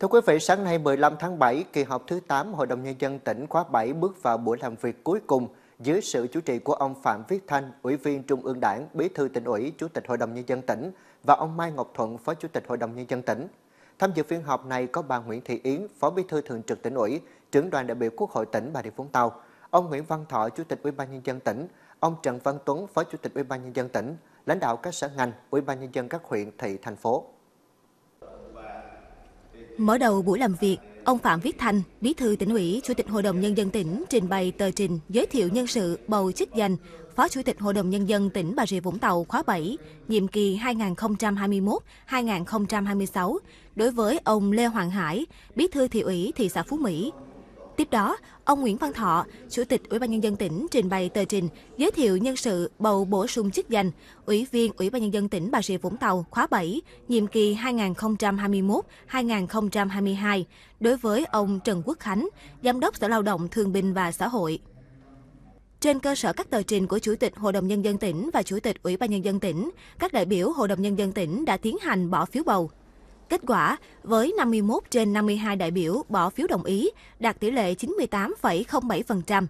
Thưa quý vị, sáng nay 15 tháng 7, kỳ họp thứ 8 Hội đồng Nhân dân tỉnh khóa 7 bước vào buổi làm việc cuối cùng dưới sự chủ trì của ông Phạm Viết Thanh, Ủy viên Trung ương Đảng, Bí thư tỉnh ủy, Chủ tịch Hội đồng Nhân dân tỉnh và ông Mai Ngọc Thuận, Phó Chủ tịch Hội đồng Nhân dân tỉnh. Tham dự phiên họp này có bà Nguyễn Thị Yến, Phó Bí thư Thường trực tỉnh ủy, trưởng đoàn đại biểu Quốc hội tỉnh Bà Rịa Vũng Tàu, ông Nguyễn Văn Thọ, Chủ tịch Ủy ban Nhân dân tỉnh, ông Trần Văn Tuấn, Phó Chủ tịch Ủy ban Nhân dân tỉnh, lãnh đạo các sở ngành, Ủy ban Nhân dân các huyện, thị, thành phố. Mở đầu buổi làm việc, ông Phạm Viết Thành, Bí thư tỉnh ủy, Chủ tịch Hội đồng Nhân dân tỉnh trình bày tờ trình giới thiệu nhân sự bầu chức danh Phó Chủ tịch Hội đồng Nhân dân tỉnh Bà Rịa Vũng Tàu khóa 7, nhiệm kỳ 2021-2026 đối với ông Lê Hoàng Hải, Bí thư thị ủy thị xã Phú Mỹ, Tiếp đó, ông Nguyễn Văn Thọ, Chủ tịch Ủy ban nhân dân tỉnh trình bày tờ trình giới thiệu nhân sự bầu bổ sung chức danh Ủy viên Ủy ban nhân dân tỉnh Bà Rịa Vũng Tàu khóa 7, nhiệm kỳ 2021-2022 đối với ông Trần Quốc Khánh, Giám đốc Sở Lao động Thương binh và Xã hội. Trên cơ sở các tờ trình của Chủ tịch Hội đồng Nhân dân tỉnh và Chủ tịch Ủy ban Nhân dân tỉnh, các đại biểu Hội đồng Nhân dân tỉnh đã tiến hành bỏ phiếu bầu. Kết quả, với 51 trên 52 đại biểu bỏ phiếu đồng ý, đạt tỷ lệ 98,07%.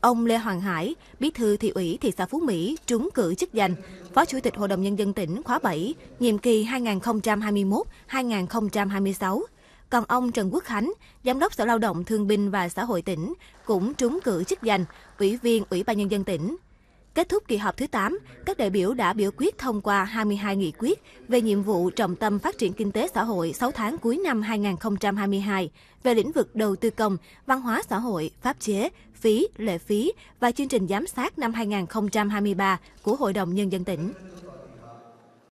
Ông Lê Hoàng Hải, bí thư thị ủy thị xã Phú Mỹ, trúng cử chức danh Phó Chủ tịch Hội đồng Nhân dân tỉnh khóa 7, nhiệm kỳ 2021-2026. Còn ông Trần Quốc Khánh, Giám đốc Sở Lao động Thương binh và Xã hội tỉnh, cũng trúng cử chức danh Ủy viên Ủy ban Nhân dân tỉnh. Kết thúc kỳ họp thứ 8, các đại biểu đã biểu quyết thông qua 22 nghị quyết về nhiệm vụ trọng tâm phát triển kinh tế xã hội 6 tháng cuối năm 2022 về lĩnh vực đầu tư công, văn hóa xã hội, pháp chế, phí, lệ phí và chương trình giám sát năm 2023 của Hội đồng Nhân dân tỉnh.